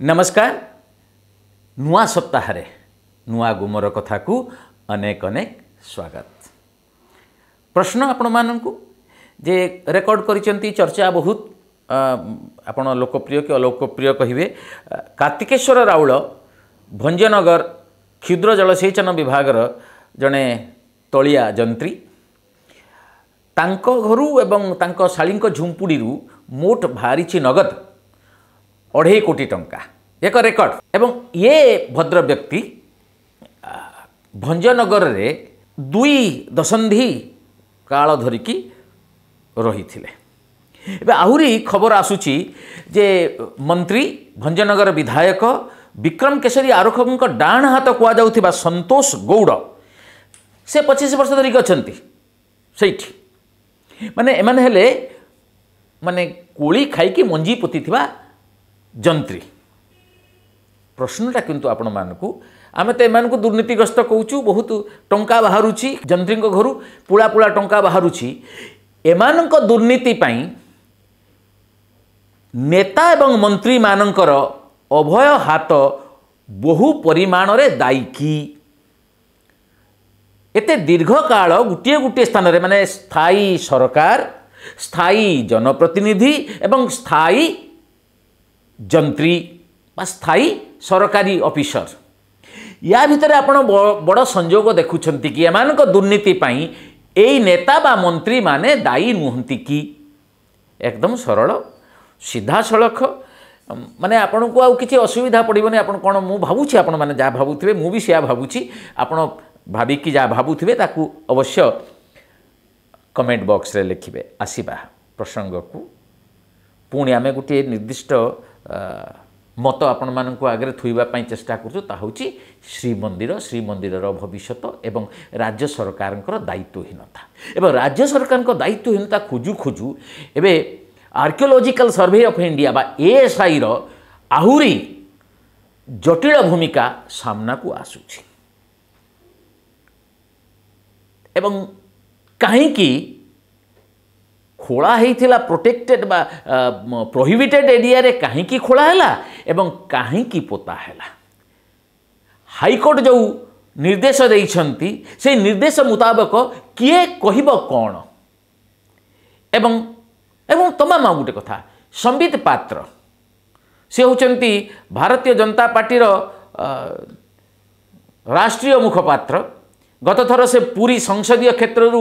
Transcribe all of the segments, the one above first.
नमस्कार रे नुवा गुमर कथाक अनेक अनेक स्वागत प्रश्न आपेकी चर्चा बहुत आपण लोकप्रिय कि अलकप्रिय के कातिकेश्वर राउल भञ्जनगर क्षुद्र जलसेचन विभाग र जन त जन्ती तालिङ झुम्पुडी मोट भारिचि नगद ଅଢ଼େଇ କୋଟି ଟଙ୍କା ଏକ ରେକର୍ଡ ଏବଂ ଏ ଭଦ୍ର ବ୍ୟକ୍ତି ଭଞ୍ଜନଗରରେ ଦୁଇ ଦଶନ୍ଧି କାଳ ଧରିକି ରହିଥିଲେ ଏବେ ଆହୁରି ଖବର ଆସୁଛି ଯେ ମନ୍ତ୍ରୀ ଭଞ୍ଜନଗର ବିଧାୟକ ବିକ୍ରମ କେଶରୀ ଆରଖଙ୍କ ଡାହାଣ ହାତ କୁହାଯାଉଥିବା ସନ୍ତୋଷ ଗୌଡ଼ ସେ ପଚିଶ ବର୍ଷ ଧରିକି ଅଛନ୍ତି ସେଇଠି ମାନେ ଏମାନେ ହେଲେ ମାନେ କୋଳି ଖାଇକି ମଞ୍ଜି ପୋତିଥିବା ଯନ୍ତ୍ରୀ ପ୍ରଶ୍ନଟା କିନ୍ତୁ ଆପଣମାନଙ୍କୁ ଆମେ ତ ଏମାନଙ୍କୁ ଦୁର୍ନୀତିଗ୍ରସ୍ତ କହୁଛୁ ବହୁତ ଟଙ୍କା ବାହାରୁଛି ଯନ୍ତ୍ରୀଙ୍କ ଘରୁ ପୁଳା ପୁଳା ଟଙ୍କା ବାହାରୁଛି ଏମାନଙ୍କ ଦୁର୍ନୀତି ପାଇଁ ନେତା ଏବଂ ମନ୍ତ୍ରୀମାନଙ୍କର ଅଭୟ ହାତ ବହୁ ପରିମାଣରେ ଦାୟୀ କି ଏତେ ଦୀର୍ଘକାଳ ଗୋଟିଏ ଗୋଟିଏ ସ୍ଥାନରେ ମାନେ ସ୍ଥାୟୀ ସରକାର ସ୍ଥାୟୀ ଜନପ୍ରତିନିଧି ଏବଂ ସ୍ଥାୟୀ ଯନ୍ତ୍ରୀ ବା ସ୍ଥାୟୀ ସରକାରୀ ଅଫିସର ୟା ଭିତରେ ଆପଣ ବଡ଼ ସଂଯୋଗ ଦେଖୁଛନ୍ତି କି ଏମାନଙ୍କ ଦୁର୍ନୀତି ପାଇଁ ଏଇ ନେତା ବା ମନ୍ତ୍ରୀମାନେ ଦାୟୀ ନୁହନ୍ତି କି ଏକଦମ ସରଳ ସିଧାସଳଖ ମାନେ ଆପଣଙ୍କୁ ଆଉ କିଛି ଅସୁବିଧା ପଡ଼ିବନି ଆପଣ କ'ଣ ମୁଁ ଭାବୁଛି ଆପଣମାନେ ଯାହା ଭାବୁଥିବେ ମୁଁ ବି ସେୟା ଭାବୁଛି ଆପଣ ଭାବିକି ଯାହା ଭାବୁଥିବେ ତାକୁ ଅବଶ୍ୟ କମେଣ୍ଟ ବକ୍ସରେ ଲେଖିବେ ଆସିବା ପ୍ରସଙ୍ଗକୁ ପୁଣି ଆମେ ଗୋଟିଏ ନିର୍ଦ୍ଦିଷ୍ଟ মত ଆପଣମାନଙ୍କ ଆଗରେ ଥୋଇବା ପାଇଁ ଚେଷ୍ଟା କରୁଛୁ ତାହା ହେଉଛି ଶ୍ରୀମନ୍ଦିର ଶ୍ରୀମନ୍ଦିରର ଭବିଷ୍ୟତ ଏବଂ ରାଜ୍ୟ ସରକାରଙ୍କର ଦାୟିତ୍ୱହୀନତା ଏବଂ ରାଜ୍ୟ ସରକାରଙ୍କ ଦାୟିତ୍ୱହୀନତା ଖୋଜୁ ଖୋଜୁ ଏବେ ଆର୍କିଓଲୋଜିକାଲ ସର୍ଭେ ଅଫ୍ ଇଣ୍ଡିଆ ବା ଏଏସ୍ଆଇର ଆହୁରି ଜଟିଳ ଭୂମିକା ସାମ୍ନାକୁ ଆସୁଛି ଏବଂ କାହିଁକି खोला प्रोटेक्टेड बा प्रोहिबिटेड एरिया रे कहीं खोला एवं कहीं पोता है हाइकोर्ट जो निर्देश दे निर्देश मुताबक किए कह कौन एवं एवं तमाम आ गोटे कथा संबित पात्र से होती भारतीय जनता पार्टी राष्ट्रीय मुखपात्र ଗତଥର ସେ ପୁରୀ ସଂସଦୀୟ କ୍ଷେତ୍ରରୁ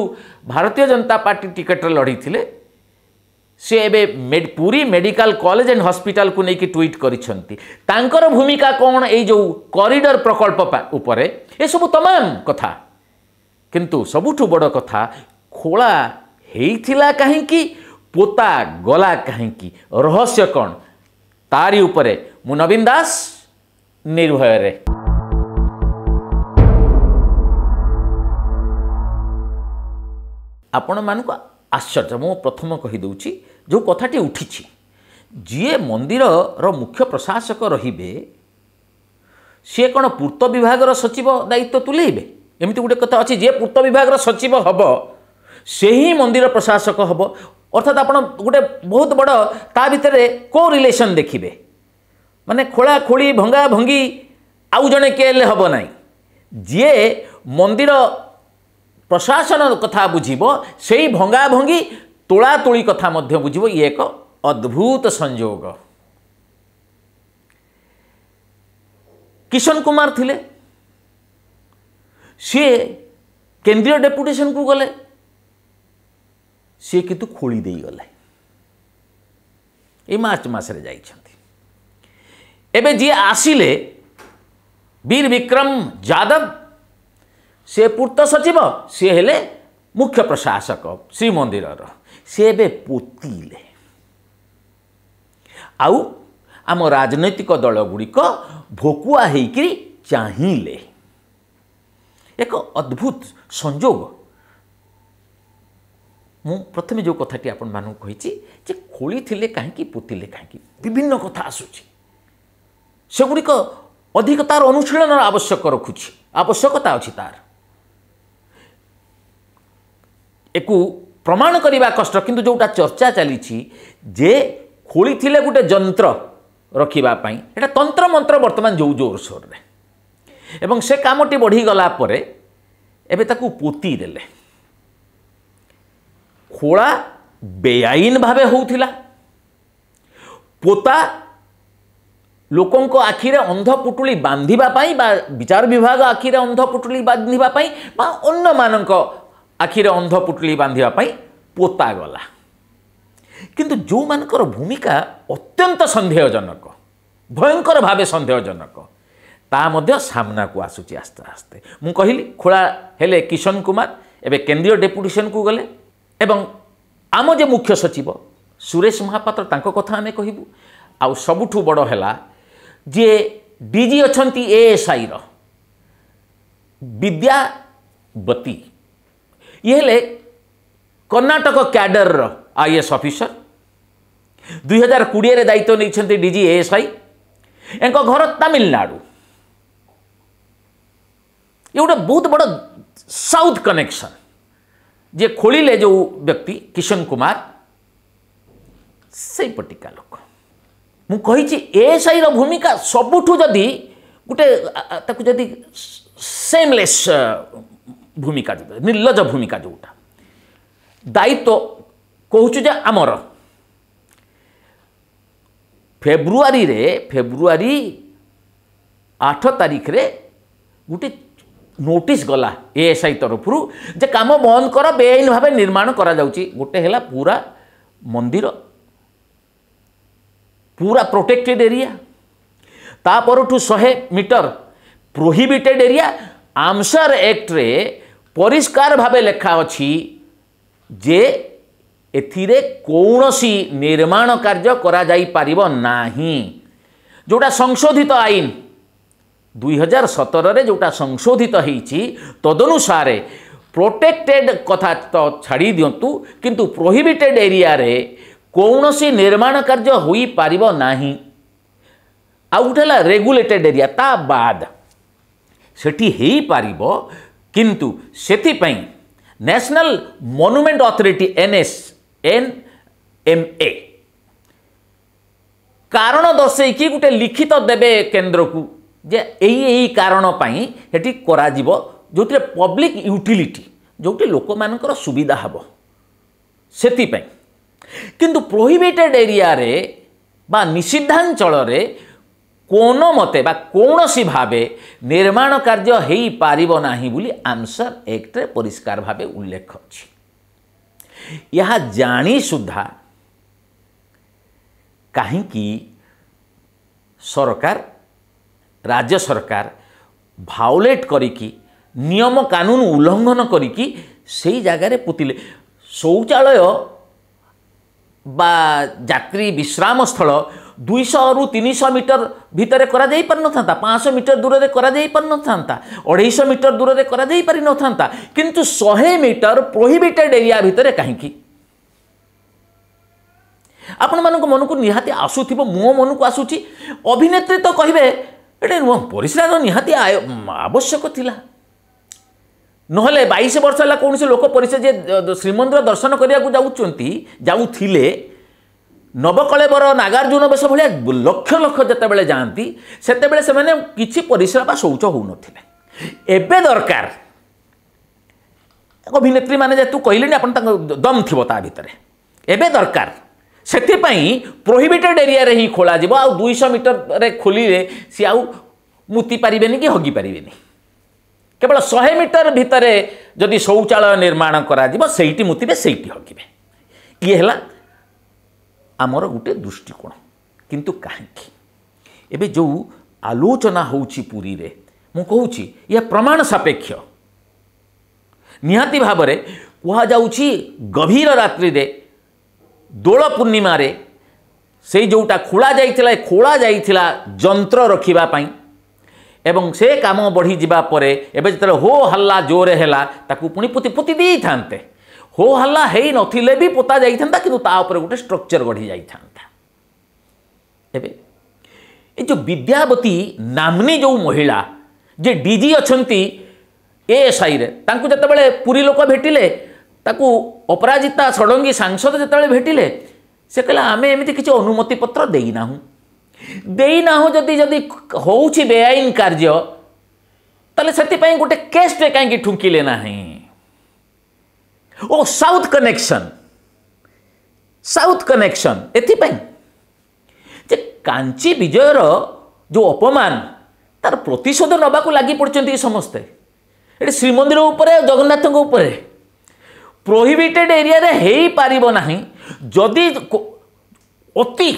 ଭାରତୀୟ ଜନତା ପାର୍ଟି ଟିକେଟ୍ରେ ଲଢ଼ିଥିଲେ ସେ ଏବେ ପୁରୀ ମେଡ଼ିକାଲ କଲେଜ ଆଣ୍ଡ ହସ୍ପିଟାଲକୁ ନେଇକି ଟ୍ୱିଟ୍ କରିଛନ୍ତି ତାଙ୍କର ଭୂମିକା କ'ଣ ଏଇ ଯେଉଁ କରିଡ଼ର ପ୍ରକଳ୍ପ ଉପରେ ଏସବୁ ତମାମ କଥା କିନ୍ତୁ ସବୁଠୁ ବଡ଼ କଥା ଖୋଳା ହେଇଥିଲା କାହିଁକି ପୋତା ଗଲା କାହିଁକି ରହସ୍ୟ କ'ଣ ତାରି ଉପରେ ମୁଁ ନବୀନ ଦାସ ନିର୍ଭୟରେ ଆପଣମାନଙ୍କୁ ଆଶ୍ଚର୍ଯ୍ୟ ମୁଁ ପ୍ରଥମ କହିଦେଉଛି ଯେଉଁ କଥାଟି ଉଠିଛି ଯିଏ ମନ୍ଦିରର ମୁଖ୍ୟ ପ୍ରଶାସକ ରହିବେ ସିଏ କ'ଣ ପୂର୍ତ୍ତ ବିଭାଗର ସଚିବ ଦାୟିତ୍ୱ ତୁଲେଇବେ ଏମିତି ଗୋଟେ କଥା ଅଛି ଯିଏ ପୂର୍ତ୍ତ ବିଭାଗର ସଚିବ ହେବ ସେ ହିଁ ମନ୍ଦିର ପ୍ରଶାସକ ହେବ ଅର୍ଥାତ୍ ଆପଣ ଗୋଟେ ବହୁତ ବଡ଼ ତା ଭିତରେ କୋ ରିଲେସନ୍ ଦେଖିବେ ମାନେ ଖୋଳା ଖୋଳି ଭଙ୍ଗା ଭଙ୍ଗି ଆଉ ଜଣେ କିଏ ହେଲେ ହେବ ନାହିଁ ଯିଏ ମନ୍ଦିର प्रशासन कथा बुझे से भंगा भंगी तोला तोी कथा बुझ ये एक अद्भुत संजोग किशन कुमार थिले सी केन्द्रीय डेपुटेसन को गले सी कितु खोली गले ये मार्च मस आसिले वीर विक्रम जादव ସେ ପୂର୍ତ୍ତ ସଚିବ ସିଏ ହେଲେ ମୁଖ୍ୟ ପ୍ରଶାସକ ଶ୍ରୀମନ୍ଦିରର ସିଏ ଏବେ ପୋତିଲେ ଆଉ ଆମ ରାଜନୈତିକ ଦଳଗୁଡ଼ିକ ଭୋକୁଆ ହେଇକରି ଚାହିଁଲେ ଏକ ଅଦ୍ଭୁତ ସଂଯୋଗ ମୁଁ ପ୍ରଥମେ ଯେଉଁ କଥାଟି ଆପଣମାନଙ୍କୁ କହିଛି ଯେ ଖୋଳିଥିଲେ କାହିଁକି ପୋତିଲେ କାହିଁକି ବିଭିନ୍ନ କଥା ଆସୁଛି ସେଗୁଡ଼ିକ ଅଧିକ ତା'ର ଅନୁଶୀଳନର ଆବଶ୍ୟକ ରଖୁଛି ଆବଶ୍ୟକତା ଅଛି ତା'ର একু প্রমাণ করা কষ্ট কিন্তু যেটা চর্চা চালিছি যে খোলিলে গোটে যন্ত্র রক্ষা এটা তন্ত্রমন্ত্র বর্তমান যৌ জোরসোরে এবং সে কামটি বড়িগলা পরে এবে তাকে পোতি দেলে খোলা বেআইন ভাবে হোলা পোতা ଲୋକଙ୍କ ଆଖିରେ ଅନ୍ଧ ପୁଟୁଳି ବାନ୍ଧିବା ପାଇଁ ବା ବିଚାର ବିଭାଗ ଆଖିରେ ଅନ୍ଧ ପୁଟୁଳି ବାନ୍ଧିବା ପାଇଁ ବା ଅନ୍ୟମାନଙ୍କ ଆଖିରେ ଅନ୍ଧ ପୁଟୁଲି ବାନ୍ଧିବା ପାଇଁ ପୋତାଗଲା କିନ୍ତୁ ଯେଉଁମାନଙ୍କର ଭୂମିକା ଅତ୍ୟନ୍ତ ସନ୍ଦେହଜନକ ଭୟଙ୍କର ଭାବେ ସନ୍ଦେହଜନକ ତା ମଧ୍ୟ ସାମ୍ନାକୁ ଆସୁଛି ଆସ୍ତେ ଆସ୍ତେ ମୁଁ କହିଲି ଖୋଳା ହେଲେ କିଶନ କୁମାର ଏବେ କେନ୍ଦ୍ରୀୟ ଡେପୁଟେସନକୁ ଗଲେ ଏବଂ ଆମ ଯେ ମୁଖ୍ୟ ସଚିବ ସୁରେଶ ମହାପାତ୍ର ତାଙ୍କ କଥା ଆମେ କହିବୁ ଆଉ ସବୁଠୁ ବଡ଼ ହେଲା ଯିଏ ଡିଜି ଅଛନ୍ତି ଏଏସ୍ଆଇର ବିଦ୍ୟାବତୀ ये कर्णाटक क्याडर एस अफिसर दुई हजार कोड़े दायित्व नहीं डी एएसआई एक घर तमिलनाडु ये गोटे बहुत बड़ साउथ कनेक्शन जे खोलें जो व्यक्ति किशन कुमार से पटिका लोक मुझे एस आई रूमिका सबुठ जदि गोटे जदि सेमलेस ভূমিকা ଯୋଉଟା ନିର୍ଲଜ ଭୂମିକା ଯୋଉଟା ଦାୟିତ୍ୱ କହୁଛୁ ଯେ ଆମର ଫେବୃଆରୀରେ ফেব্রুয়ারি ଆଠ তারিখে গোটে নোটিস গলা এএসআই তরফর যে কাম বন্ধ কর বেআইন ভাবে নির্মাণ করা যাচ্ছে গোটে হল পুরা মন্দির পুরা প্রোটেক্টেড এরিয়া তাপরঠু শহে মিটর প্রোহিবিটেড এরিয়া আমসার আক্টরে ପରିଷ୍କାର ଭାବେ ଲେଖା ଅଛି ଯେ ଏଥିରେ କୌଣସି ନିର୍ମାଣ କାର୍ଯ୍ୟ କରାଯାଇପାରିବ ନାହିଁ ଯେଉଁଟା ସଂଶୋଧିତ ଆଇନ ଦୁଇହଜାର ସତରରେ ଯେଉଁଟା ସଂଶୋଧିତ ହେଇଛି ତଦନୁସାରେ ପ୍ରୋଟେକ୍ଟେଡ୍ କଥା ତ ଛାଡ଼ି ଦିଅନ୍ତୁ କିନ୍ତୁ ପ୍ରୋହିବିଟେଡ୍ ଏରିଆରେ କୌଣସି ନିର୍ମାଣ କାର୍ଯ୍ୟ ହୋଇପାରିବ ନାହିଁ ଆଉ ଗୋଟେ ହେଲା ରେଗୁଲେଟେଡ୍ ଏରିଆ ତା ବାଦ ସେଠି ହେଇପାରିବ କିନ୍ତୁ ସେଥିପାଇଁ national monument authority NS N M A କାରଣ ଦର୍ଶାଇକି ଗୋଟେ ଲିଖିତ ଦେବେ କେନ୍ଦ୍ରକୁ ଯେ ଏଇ ଏଇ କାରଣ ପାଇଁ ସେଠି କରାଯିବ ଯେଉଁଥିରେ ପବ୍ଲିକ୍ ୟୁଟିଲିଟି ଯେଉଁଠି ଲୋକମାନଙ୍କର ସୁବିଧା ହେବ ସେଥିପାଇଁ କିନ୍ତୁ ପ୍ରୋହିବିଟେଡ଼୍ ଏରିଆରେ ବା ନିଷିଦ୍ଧାଞ୍ଚଳରେ কোনো মতে বা কৌশি ভাবে নির্মাণ কার্য হয়েপারিব না বলে আনসর একটে পরিষ্কার ভাবে উল্লেখ অছি ইহা জানি সুদ্ধা কাহিকি সরকার রাজ্য সরকার ভাওলেট করিকি নিয়ম কানুন উল্লঙ্ঘন করিকি সেই জায়গায় পুতিলে শৌচালয় বা যাত্রী বিশ্রামস্থল দুইশরু তিনিশ মিটর ভিতরে করা যাই পারি নথান্তা পাঁচশহ মিটর দূরে করা যাই পারি নথান্তা অড়াইশহ মিটর দূরে করা যাই পারি নথান্তা কিন্তু শহে মিটর প্রোহিবিটেড এরিয়া ভিতরে কাহিঁকি ଆପଣମାନଙ୍କ ମନକୁ ନିହାତି ଆସୁଥିବ ମୋ ମନକୁ ଆସୁଛି ଅଭିନେତ୍ରୀ ତ କହିବେ ଏଇଟା পরিশ্রা ନିହାତି আবশ্যক লা নহলে বাইশ বর্ষ হল কৌশি লোক পরিচয় যে শ্রীমন্দির দর্শন করা যাচ্ছেন যাওলে নবকলেবর নাগার্জুন বেশ ভাবে লক্ষ লক্ষ যেতবে যাতে সেতবে সে কিছু পরিশ্রম বা শৌচ হো নথিলে এবে দরকার অভিনেত্রী মানে যেহেতু কহিলে আপনার তাঁর দম থাকবে তা ভিতরে এবে দরকার ସେଥିପାଇଁ ପ୍ରୋହିବିଟେଡ୍ ଏରିଆରେ ହିଁ ଖୋଳାଯିବ ଆଉ ଦୁଇଶହ ମିଟରରେ ଖୋଲିଲେ ସିଏ ଆଉ ମୁତି ପାରିବେନି କି ହଗି ପାରିବେନି কেবল শহে মিটর ভিতরে যদি শৌচালয় নির্মাণ করা যাব সেইটি মুতিবে সেইটি হকিবে ইয়ে হল আমার গোটে দৃষ্টিকোণ কিন্তু কাহি এবে যে আলোচনা হচ্ছে পুরীরে মু কুচি ইয়ে প্রমাণ সাপেক্ষ নিহতি ভাবে কুহযাচ্ছি গভীর রাত্রে দোল পূর্ণিমার সেই যেটা খোলা যাই খোলা যাই যন্ত্র রক্ষা এবং সে কাম বড়িযা পরে এবে যেত হো হাল্লা জোরে হেলা তাকে পুঁ পোতি পোতি দিয়ে থাকে হো হাল্লা হয়ে নথিলে বি পোতা যাই কিন্তু তা উপরে গোটে স্ট্রকচর গড়ি যাই এবে এই যে বিদ্যাবতী নামনি যে মহিলা যে ডিজি অনেক এএসআই রে তাঁকু যেত পুরী লোক ভেটিলে তাকে অপরাজিতা ষড়ঙ্গী সাংসদ যেত ভেটিলে সে কে আমি এমি কিছু অনুমতিপত্র দেই না देना जदि जदि हो बेआईन कार्य तेपाई गोटे केसटे कहीं ठुंकिले ना ओ साउथ कनेक्शन साउथ कनेक्शन ए कांची विजय जो अपमान तार प्रतिशोध नवा लग पड़ समस्ते श्रीमंदिर उपरे जगन्नाथों पर प्रोहिबिटेड एरिया रे पारिबो पार जदि अति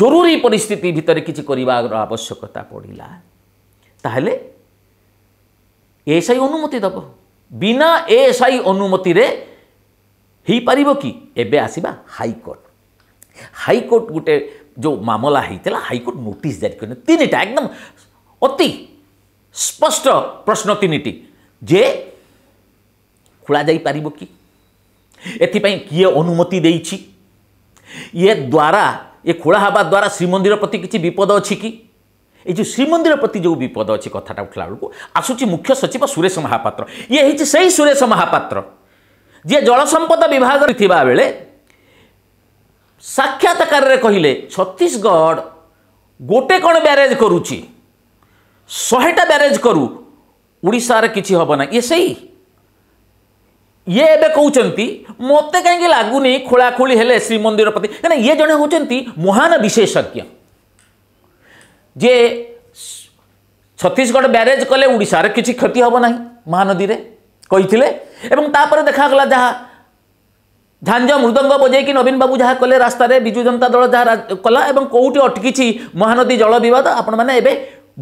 জরুরি পরিস্থিতি ভিতরে কিছু করিবার আবশ্যকতা পড়িলা তাহলে এসআই অনুমতি দেব বিনা এএসআই অনুমতিরে ହେଇପାରିବ କି ଏବେ ଆସିବା ହାଇକୋର୍ଟ ହାଇକୋର୍ଟ ଗୋଟେ ଯେଉଁ ମାମଲା ହେଇଥିଲା ହାଇକୋର୍ଟ ନୋଟିସ୍ ଜାରି କରିଲେ ତିନିଟା ଏକଦମ ଅତି ସ୍ପଷ୍ଟ ପ୍ରଶ୍ନ ତିନିଟି ଯେ ଖୋଳାଯାଇପାରିବ କି ଏଥିପାଇଁ କିଏ ଅନୁମତି ଦେଇଛି ଇଏ ଦ୍ୱାରା ଇଏ ଖୋଳା ହେବା ଦ୍ୱାରା ଶ୍ରୀମନ୍ଦିର ପ୍ରତି କିଛି ବିପଦ ଅଛି କି ଏ ଯେଉଁ ଶ୍ରୀମନ୍ଦିର ପ୍ରତି ଯେଉଁ ବିପଦ ଅଛି କଥାଟା ଉଠିଲା ବେଳକୁ ଆସୁଛି ମୁଖ୍ୟ ସଚିବ ସୁରେଶ ମହାପାତ୍ର ଇଏ ହେଇଛି ସେହି ସୁରେଶ ମହାପାତ୍ର ଯିଏ ଜଳସମ୍ପଦ ବିଭାଗରେ ଥିବାବେଳେ ସାକ୍ଷାତକାରରେ କହିଲେ ଛତିଶଗଡ଼ ଗୋଟେ କ'ଣ ବ୍ୟାରେଜ୍ କରୁଛି ଶହେଟା ବ୍ୟାରେଜ୍ କରୁ ଓଡ଼ିଶାରେ କିଛି ହେବ ନାହିଁ ଇଏ ସେଇ ଇଏ ଏବେ କହୁଛନ୍ତି ମୋତେ କାହିଁକି ଲାଗୁନି ଖୋଳାଖୋଳି ହେଲେ ଶ୍ରୀମନ୍ଦିର ପ୍ରତି କାହିଁକିନା ଇଏ ଜଣେ ହେଉଛନ୍ତି ମହାନ ବିଶେଷଜ୍ଞ ଯିଏ ଛତିଶଗଡ଼ ବ୍ୟାରେଜ୍ କଲେ ଓଡ଼ିଶାରେ କିଛି କ୍ଷତି ହେବ ନାହିଁ ମହାନଦୀରେ କହିଥିଲେ ଏବଂ ତାପରେ ଦେଖାଗଲା ଯାହା ଝାଞ୍ଜ ମୃଦଙ୍ଗ ବଜେଇକି ନବୀନ ବାବୁ ଯାହା କଲେ ରାସ୍ତାରେ ବିଜୁ ଜନତା ଦଳ ଯାହା କଲା ଏବଂ କେଉଁଠି ଅଟକିଛି ମହାନଦୀ ଜଳ ବିବାଦ ଆପଣମାନେ ଏବେ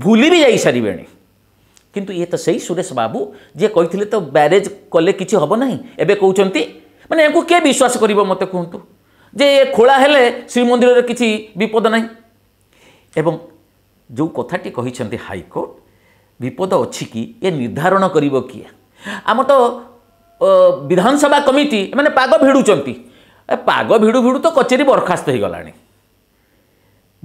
ଭୁଲି ବି ଯାଇସାରିବେଣି কিন্তু ଇଏ ତ ସେଇ ସୁରେଶ ବାବୁ ଯିଏ କହିଥିଲେ ତ ବ୍ୟାରେଜ୍ କଲେ କିଛି ହେବ ନାହିଁ ଏବେ କହୁଛନ୍ତି ମାନେ ୟାଙ୍କୁ କିଏ ବିଶ୍ୱାସ କରିବ ମୋତେ କୁହନ୍ତୁ ଯେ ଏ ଖୋଳା ହେଲେ ଶ୍ରୀମନ୍ଦିରରେ କିଛି ବିପଦ ନାହିଁ ଏବଂ ଯେଉଁ କଥାଟି କହିଛନ୍ତି ହାଇକୋର୍ଟ ବିପଦ ଅଛି କି ଏ ନିର୍ଦ୍ଧାରଣ କରିବ କିଏ ଆମର ତ ବିଧାନସଭା କମିଟି ଏମାନେ ପାଗ ଭିଡ଼ୁଛନ୍ତି ପାଗ ଭିଡ଼ୁ ଭିଡ଼ୁ ତ କଚେରୀ ବରଖାସ୍ତ ହୋଇଗଲାଣି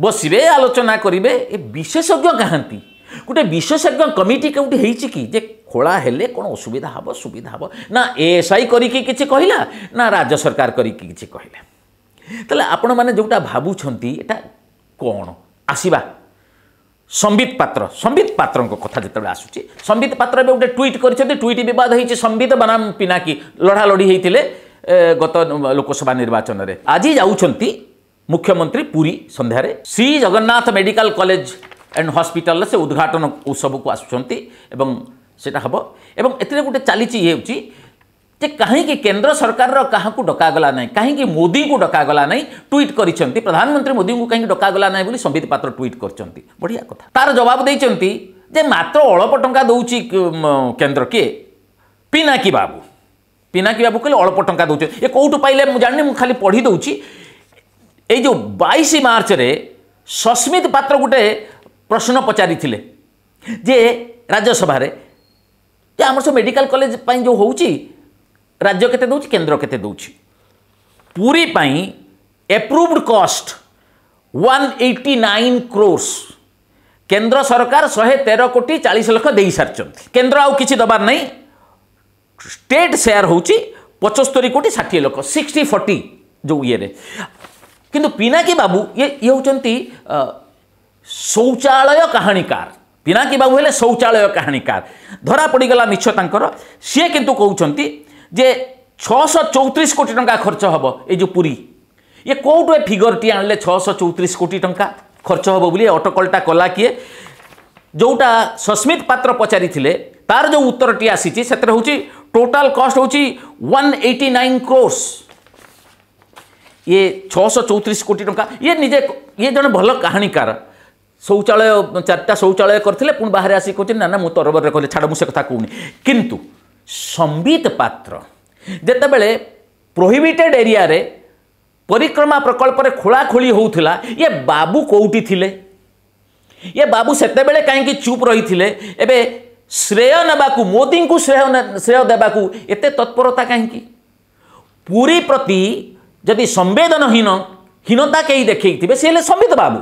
ବସିବେ ଆଲୋଚନା କରିବେ ଏ ବିଶେଷଜ୍ଞ କାହାନ୍ତି ଗୋଟେ ବିଶେଷଜ୍ଞ କମିଟି କେଉଁଠି ହେଇଛି କି ଯେ ଖୋଳା ହେଲେ କ'ଣ ଅସୁବିଧା ହେବ ସୁବିଧା ହେବ ନା ଏଏସ୍ଆଇ କରିକି କିଛି କହିଲା ନା ରାଜ୍ୟ ସରକାର କରିକି କିଛି କହିଲା ତାହେଲେ ଆପଣମାନେ ଯେଉଁଟା ଭାବୁଛନ୍ତି ଏଇଟା କ'ଣ ଆସିବା ସମ୍ବିତ ପାତ୍ର ସମ୍ବିତ ପାତ୍ରଙ୍କ କଥା ଯେତେବେଳେ ଆସୁଛି ସମ୍ବିତ ପାତ୍ର ଏବେ ଗୋଟେ ଟ୍ୱିଟ୍ କରିଛନ୍ତି ଟ୍ୱିଟ୍ ବିବାଦ ହେଇଛି ସମ୍ବିତ ବନାମ ପିନାକି ଲଢ଼ାଲଢ଼ି ହେଇଥିଲେ ଗତ ଲୋକସଭା ନିର୍ବାଚନରେ ଆଜି ଯାଉଛନ୍ତି ମୁଖ୍ୟମନ୍ତ୍ରୀ ପୁରୀ ସନ୍ଧ୍ୟାରେ Shri Jagannath medical college and hospital से उद्घाटन उत्सव को आसा हम एवं ए गोटे चली ये जे कहीं केन्द्र सरकार क्या डकगला ना कहीं मोदी को डकगला ना ट्विट कर प्रधानमंत्री मोदी को कहीं डकगला ना बोली संबित पात्र ट्विट कर बढ़िया कथा तार जवाब देते मात्र अल्प टा दौर केन्द्र किए पिनाकी बाबू पिनाकी बाबू कहले अल्प टा दौर कौटू पाइले मुझे खाली पढ़ी दौर ये जो बैश मार्च रे सस्मित पात्र गोटे प्रश्न पचारि जे राज्यसभा आम सब मेडिकल कलेज जो हो राज्य केन्द्र के एप्रुवड कस्ट एप्रूव्ड कॉस्ट नाइन क्रोर्स केन्द्र सरकार शहे तेर कोटी चालीस लक्ष दे सारी केन्द्र आज किसी दबार नहीं स्टेट सेयार हो पचस्तरी कोटी षाठी लक्ष सिक्सटी फोर्टी जो ई कि पिनाकी बाबू ये ये हूँ शौचालय कहानीकार पिनाकी बाबू हेल्ले शौचालय कहानीकार धरा पड़गला मिछ तर सी कि कहते जे छःश चौतीस कोटी टाइम खर्च हे ये जो पूरी ये कौटू फिगर टी आ छःश चौतीस कोटी टाँचा खर्च हे बोली अटकलटा कला किए जोटा सस्मित पात्र पचारिथिले तार जो उत्तर टी आसी से हूँ टोटाल कस्ट हूँ वन एटी नाइन क्रोर्स ये छः सौ चौतीस कोटी टाँचा ये निजे ये जन भल कहानीकार ଶୌଚାଳୟ ଚାରିଟା ଶୌଚାଳୟ କରିଥିଲେ ପୁଣି ବାହାରେ ଆସିକି କହୁଛନ୍ତି ନା ନା ମୁଁ ତରବରରେ କହିଲି ଛାଡ଼ ମୁଁ ସେ କଥା କହୁନି କିନ୍ତୁ ସମ୍ବିତ ପାତ୍ର ଯେତେବେଳେ ପ୍ରୋହିବିଟେଡ଼ ଏରିଆରେ ପରିକ୍ରମା ପ୍ରକଳ୍ପରେ ଖୋଳାଖୋଳି ହେଉଥିଲା ଇଏ ବାବୁ କେଉଁଠି ଥିଲେ ଇଏ ବାବୁ ସେତେବେଳେ କାହିଁକି ଚୁପ୍ ରହିଥିଲେ ଏବେ ଶ୍ରେୟ ନେବାକୁ ମୋଦିଙ୍କୁ ଶ୍ରେୟ ଶ୍ରେୟ ଦେବାକୁ ଏତେ ତତ୍ପରତା କାହିଁକି ପୁରୀ ପ୍ରତି ଯଦି ସମ୍ବେଦନହୀନ ହୀନତା କେହି ଦେଖେଇଥିବେ ସେ ହେଲେ ସମ୍ବିତ ବାବୁ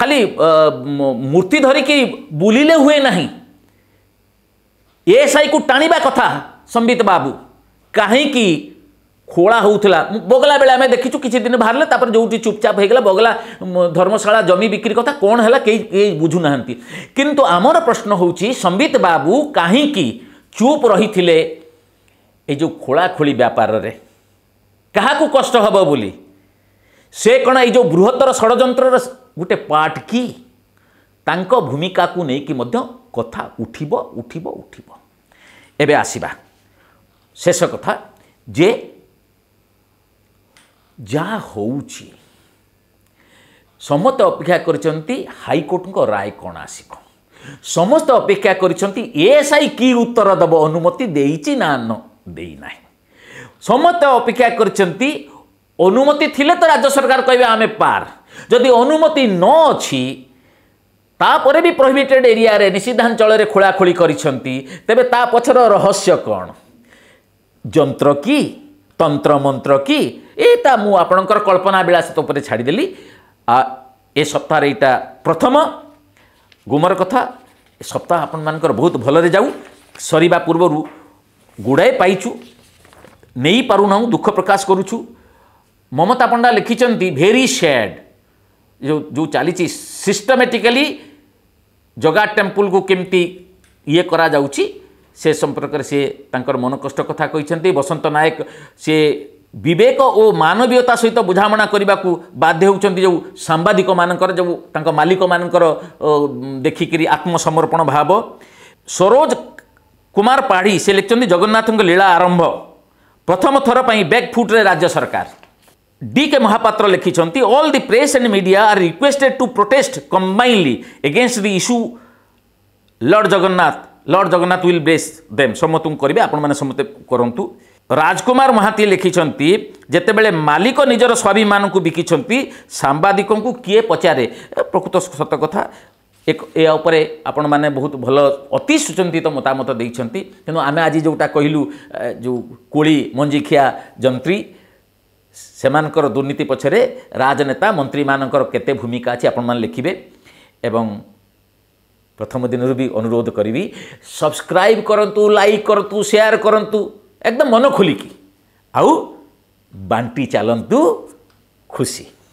खाली मूर्ति धरिकी बुलिले हुए ना एस आई को टाणी कथा संबित बाबू कहीं खोला होता बगला बेले आम देखीचु किसी दिन बाहर तपर जो चुपचाप होगा बगला धर्मशाला जमी बिक्री कथा कौन है कई बुझुना किंतु आमर प्रश्न हूँ संबित बाबू कहीं चुप रही जो खोला खोली व्यापार क्या कष्ट से कौन यो बृहत्तर षड़ ଗୋଟେ ପାର୍ଟ କି ତାଙ୍କ ଭୂମିକାକୁ ନେଇକି ମଧ୍ୟ କଥା ଉଠିବ ଉଠିବ ଉଠିବ ଏବେ ଆସିବା ଶେଷ କଥା ଯେ ଯାହା ହେଉଛି ସମସ୍ତେ ଅପେକ୍ଷା କରିଛନ୍ତି ହାଇକୋର୍ଟଙ୍କ ରାୟ କ'ଣ ଆସିବ ସମସ୍ତେ ଅପେକ୍ଷା କରିଛନ୍ତି ଏସ୍ ଆଇ କି ଉତ୍ତର ଦେବ ଅନୁମତି ଦେଇଛି ନା ନ ଦେଇନାହିଁ ସମସ୍ତେ ଅପେକ୍ଷା କରିଛନ୍ତି ଅନୁମତି ଥିଲେ ତ ରାଜ୍ୟ ସରକାର କହିବେ ଆମେ ପାର୍ ଯଦି ଅନୁମତି ନ ଅଛି ତାପରେ ବି ପ୍ରୋହିବିଟେଡ୍ ଏରିଆରେ ନିଷିଦ୍ଧାଞ୍ଚଳରେ ଖୋଳାଖୋଳି କରିଛନ୍ତି ତେବେ ତା ପଛର ରହସ୍ୟ କ'ଣ ଯନ୍ତ୍ର କି ତନ୍ତ୍ରମନ୍ତ୍ର କି ଏଇଟା ମୁଁ ଆପଣଙ୍କର କଳ୍ପନା ବିଳାସିତ ଉପରେ ଛାଡ଼ିଦେଲି ଏ ସପ୍ତାହରେ ଏଇଟା ପ୍ରଥମ ଗୁମର କଥା ଏ ସପ୍ତାହ ଆପଣମାନଙ୍କର ବହୁତ ଭଲରେ ଯାଉ ସରିବା ପୂର୍ବରୁ ଗୁଡ଼ାଏ ପାଇଛୁ ନେଇପାରୁନାହୁଁ ଦୁଃଖ ପ୍ରକାଶ କରୁଛୁ ମମତା ପଣ୍ଡା ଲେଖିଛନ୍ତି ଭେରି ସ୍ୟାଡ୍ जो जो ଚାଲିଛି ସିଷ୍ଟମେଟିକାଲି ଜଗା ଟେମ୍ପୁଲକୁ କେମିତି ଇଏ କରାଯାଉଛି ସେ ସମ୍ପର୍କରେ ସିଏ ତାଙ୍କର ମନକଷ୍ଟ କଥା କହିଛନ୍ତି ବସନ୍ତ ନାୟକ ସିଏ ବିବେକ ଓ ମାନବୀୟତା ସହିତ ବୁଝାମଣା କରିବାକୁ ବାଧ୍ୟ ହେଉଛନ୍ତି ଯେଉଁ ସାମ୍ବାଦିକମାନଙ୍କର ଯେଉଁ ତାଙ୍କ ମାଲିକମାନଙ୍କର ଦେଖିକିରି ଆତ୍ମସମର୍ପଣ ଭାବ ସରୋଜ କୁମାର ପାଢ଼ୀ ସେ ଲେଖିଛନ୍ତି ଜଗନ୍ନାଥଙ୍କ ଲୀଳା ଆରମ୍ଭ ପ୍ରଥମ ଥର ପାଇଁ ବ୍ୟାକ୍ ଫୁଟ୍ରେ ରାଜ୍ୟ ସରକାର ଡି କେ ମହାପାତ୍ର ଲେଖିଛନ୍ତି all the press and media are requested to protest combinedly against the issue lord Jagannath lord Jagannath will bless them ସମସ୍ତଙ୍କୁ କରିବେ ଆପଣମାନେ ସମସ୍ତେ କରନ୍ତୁ ରାଜକୁମାର ମହାନ୍ତି ଲେଖିଛନ୍ତି ଯେତେବେଳେ ମାଲିକ ନିଜର ସ୍ୱାଭିମାନଙ୍କୁ ବିକିଛନ୍ତି ସାମ୍ବାଦିକଙ୍କୁ କିଏ ପଚାରେ ପ୍ରକୃତ ସତ କଥା ଏହା ଉପରେ ଆପଣମାନେ ବହୁତ ଭଲ ଅତି ସୁଚିନ୍ତିତ ମତାମତ ଦେଇଛନ୍ତି କିନ୍ତୁ ଆମେ ଆଜି ଯେଉଁଟା କହିଲୁ ଯେଉଁ କୋଳି ମଞ୍ଜିଖିଆ ଯନ୍ତ୍ରୀ ସେମାନଙ୍କର ଦୁର୍ନୀତି ପଛରେ ରାଜନେତା ମନ୍ତ୍ରୀମାନଙ୍କର କେତେ ଭୂମିକା ଅଛି ଆପଣମାନେ ଲେଖିବେ ଏବଂ ପ୍ରଥମ ଦିନରୁ ବି ଅନୁରୋଧ କରିବି ସବସ୍କ୍ରାଇବ୍ କରନ୍ତୁ ଲାଇକ୍ କରନ୍ତୁ ସେୟାର କରନ୍ତୁ ଏକଦମ ମନ ଖୋଲିକି ଆଉ ବାଣ୍ଟି ଚାଲନ୍ତୁ ଖୁସି